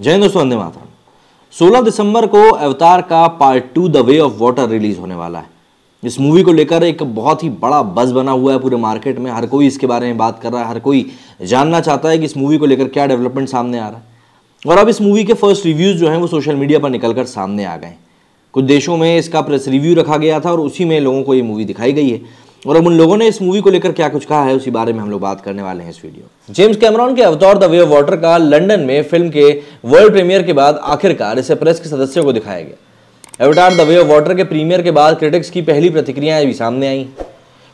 जय दोस्तों वंदे मातरम 16 दिसंबर को अवतार का part two the way of water release होने वाला है इस मूवी को लेकर एक बहुत ही बड़ा बज बना हुआ है पूरे मार्केट में हर कोई इसके बारे में बात कर रहा है हर कोई जानना चाहता है कि इस मूवी को लेकर क्या डेवलपमेंट सामने आ रहा है और अब इस मूवी के फर्स्ट रिव्यूज़ जो हैं वो सोशल मीडिया पर निकल सामने आ गए कुछ देशों में इसका प्रेस रिव्यू रखा गया था और उसी में लोगों को ये मूवी दिखाई गई है और अब उन लोगों ने इस मूवी को लेकर क्या कुछ कहा है उसी बारे में हम लोग बात करने वाले हैं इस वीडियो जेम्स कैमरॉन के Avatar the way of water का लंदन में फिल्म के वर्ल्ड प्रीमियर के बाद आखिरकार इसे प्रेस के सदस्यों को दिखाया गया Avatar the way of water के प्रीमियर के बाद क्रिटिक्स की पहली प्रतिक्रियाएं भी सामने आई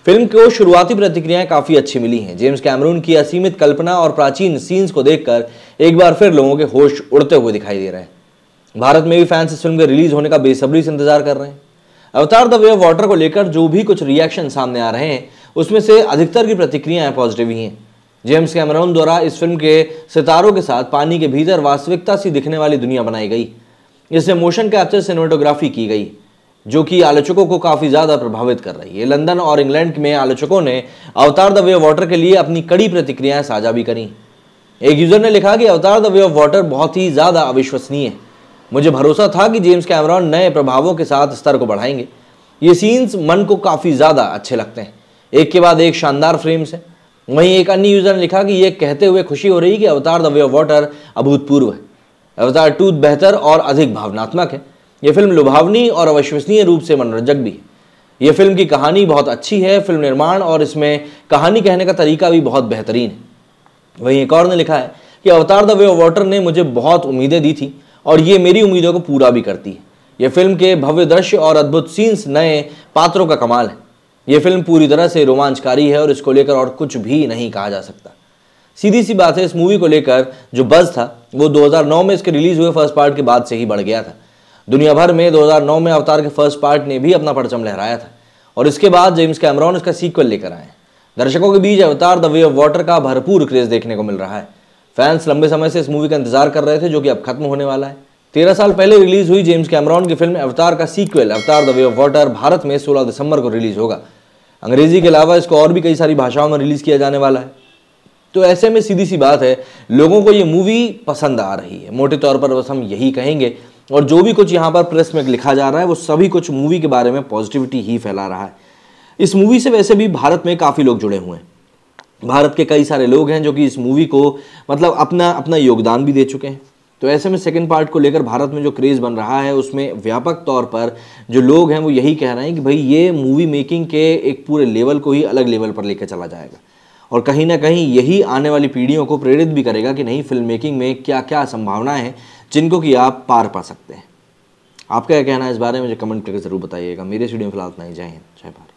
फिल्म को शुरुआती प्रतिक्रियाएं काफ़ी अच्छी मिली हैं जेम्स कैमरून की असीमित कल्पना और प्राचीन सीन्स को देखकर एक बार फिर लोगों के होश उड़ते हुए दिखाई दे रहे हैं भारत में भी फैंस इस फिल्म के रिलीज होने का बेसब्री से इंतजार कर रहे हैं अवतार द वे ऑफ वाटर को लेकर जो भी कुछ रिएक्शन सामने आ रहे हैं उसमें से अधिकतर की प्रतिक्रियाएं पॉजिटिव ही हैं जेम्स कैमरॉन द्वारा इस फिल्म के सितारों के साथ पानी के भीतर वास्तविकता सी दिखने वाली दुनिया बनाई गई इससे मोशन कैप्चर सिनेमाटोग्राफी की गई जो कि आलोचकों को काफ़ी ज़्यादा प्रभावित कर रही है लंदन और इंग्लैंड में आलोचकों ने अवतार द वे ऑफ वाटर के लिए अपनी कड़ी प्रतिक्रियाएं साझा भी करी एक यूज़र ने लिखा कि अवतार द वे ऑफ वाटर बहुत ही ज़्यादा अविश्वसनीय है मुझे भरोसा था कि जेम्स कैमरॉन नए प्रभावों के साथ स्तर को बढ़ाएंगे ये सीन्स मन को काफ़ी ज़्यादा अच्छे लगते हैं एक के बाद एक शानदार फ्रेम्स हैं वहीं एक अन्य यूज़र ने लिखा कि ये कहते हुए खुशी हो रही कि अवतार द वे ऑफ वाटर अभूतपूर्व है अवतार टू बेहतर और अधिक भावनात्मक है ये फिल्म लुभावनी और अविश्वसनीय रूप से मनोरंजक भी है ये फिल्म की कहानी बहुत अच्छी है फिल्म निर्माण और इसमें कहानी कहने का तरीका भी बहुत बेहतरीन है वहीं एक और ने लिखा है कि अवतार द वे ऑफ वाटर ने मुझे बहुत उम्मीदें दी थी और ये मेरी उम्मीदों को पूरा भी करती है ये फिल्म के भव्य दृश्य और अद्भुत सीन्स नए पात्रों का कमाल है ये फिल्म पूरी तरह से रोमांचकारी है और इसको लेकर और कुछ भी नहीं कहा जा सकता सीधी सी बात है इस मूवी को लेकर जो बज़ था वो 2009 में इसके रिलीज़ हुए फर्स्ट पार्ट के बाद से ही बढ़ गया था दुनिया भर में 2009 में अवतार के फर्स्ट पार्ट ने भी अपना परचम लहराया था और इसके बाद जेम्स कैमरॉन इसका सीक्वल लेकर आए दर्शकों के बीच अवतार द वे ऑफ वाटर का भरपूर क्रेज देखने को मिल रहा है फैंस लंबे समय से इस मूवी का इंतजार कर रहे थे जो कि अब खत्म होने वाला है तेरह साल पहले रिलीज हुई जेम्स कैमरॉन की फिल्म अवतार का sequel Avatar the way of water Bharat में 16 दिसंबर को रिलीज होगा अंग्रेजी के अलावा इसको और भी कई सारी भाषाओं में रिलीज किया जाने वाला है तो ऐसे में सीधी सी बात है लोगों को ये मूवी पसंद आ रही है मोटे तौर पर बस हम यही कहेंगे और जो भी कुछ यहाँ पर प्रेस में लिखा जा रहा है वो सभी कुछ मूवी के बारे में पॉजिटिविटी ही फैला रहा है इस मूवी से वैसे भी भारत में काफ़ी लोग जुड़े हुए हैं भारत के कई सारे लोग हैं जो कि इस मूवी को मतलब अपना अपना योगदान भी दे चुके हैं तो ऐसे में सेकंड पार्ट को लेकर भारत में जो क्रेज़ बन रहा है उसमें व्यापक तौर पर जो लोग हैं वो यही कह रहे हैं कि भाई ये मूवी मेकिंग के एक पूरे लेवल को ही अलग लेवल पर लेकर चला जाएगा और कहीं ना कहीं यही आने वाली पीढ़ियों को प्रेरित भी करेगा कि नहीं फिल्म मेकिंग में क्या क्या संभावनाएं हैं जिनको कि आप पार पा सकते हैं आपका क्या कहना है इस बारे में मुझे कमेंट करके ज़रूर बताइएगा मेरे स्टूडियो में फिलहाल इतना ही जय हिंद जय भारत